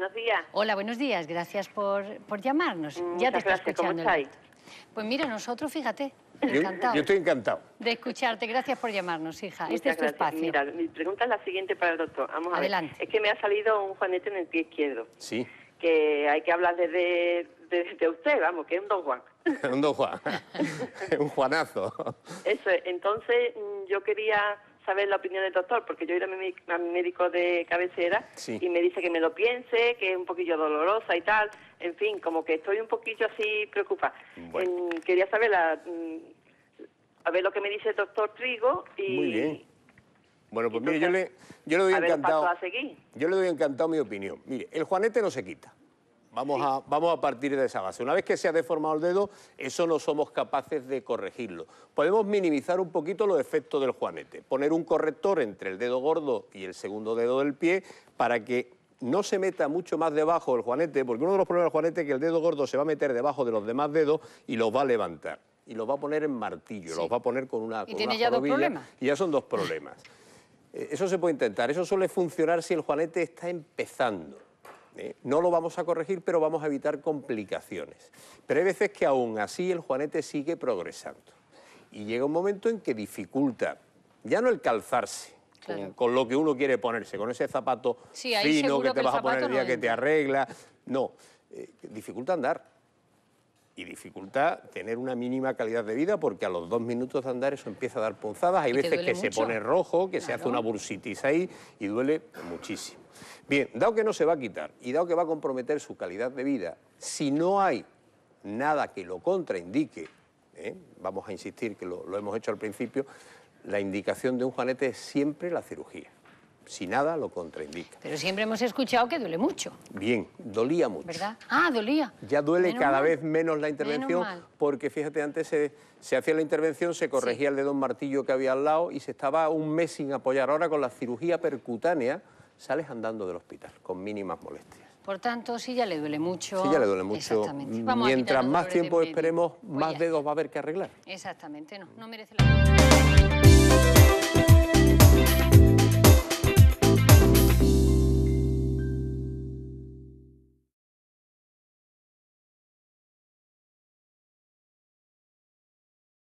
buenos días. Hola, buenos días. Gracias por, llamarnos. Mm, ya te ¿Cómo Pues mira, nosotros, fíjate, encantado. Yo, estoy encantado. De escucharte. Gracias por llamarnos, hija. este es tu espacio. Mira, mi pregunta es la siguiente para el doctor. Vamos Adelante. A ver. Es que me ha salido un juanete en el pie izquierdo. Sí. Que hay que hablar desde de, usted, vamos, que es un don Juan. un don Juan. un Juanazo. Eso Entonces, mm, yo quería saber la opinión del doctor, porque yo he a mi, médico de cabecera y me dice que me lo piense, que es un poquillo dolorosa y tal. En fin, como que estoy un poquillo así preocupada. quería saber la, mm, a ver lo que me dice el doctor Trigo y... Muy bien. Bueno, pues mire, yo le, doy encantado... Yo le doy encantado mi opinión. Mire, el juanete no se quita. Vamos, a, vamos a partir de esa base. Una vez que se ha deformado el dedo, eso no somos capaces de corregirlo. Podemos minimizar un poquito los efectos del juanete, poner un corrector entre el dedo gordo y el segundo dedo del pie para que no se meta mucho más debajo el juanete, porque uno de los problemas del juanete es que el dedo gordo se va a meter debajo de los demás dedos y los va a levantar. Y los va a poner en martillo, los va a poner con una... Y tiene ya dos problemas. Y ya son dos problemas. Eh, eso se puede intentar, eso suele funcionar si el juanete está empezando. ¿eh? No lo vamos a corregir, pero vamos a evitar complicaciones. Pero hay veces que aún así el juanete sigue progresando. Y llega un momento en que dificulta, ya no el calzarse, con, lo que uno quiere ponerse, con ese zapato fino que te vas a poner el día que te arregla, no, eh, dificulta andar y dificultad tener una mínima calidad de vida porque a los dos minutos de andar eso empieza a dar punzadas. Hay veces que se pone rojo, que se hace una bursitis ahí y duele muchísimo. Bien, dado que no se va a quitar y dado que va a comprometer su calidad de vida, si no hay nada que lo contraindique, ¿eh? vamos a insistir que lo, lo hemos hecho al principio, la indicación de un juanete es siempre la cirugía si nada lo contraindica. Pero siempre hemos escuchado que duele mucho. Bien, dolía mucho. ¿Verdad? Ah, dolía. Ya duele cada vez menos la intervención, porque fíjate, antes se, hacía la intervención, se corregía el dedo martillo que había al lado y se estaba un mes sin apoyar. Ahora con la cirugía percutánea sales andando del hospital con mínimas molestias. Por tanto, si ya le duele mucho. Si ya le duele mucho. Exactamente. Mientras más tiempo esperemos, pues más dedos va a haber que arreglar. Exactamente, no, no merece la pena.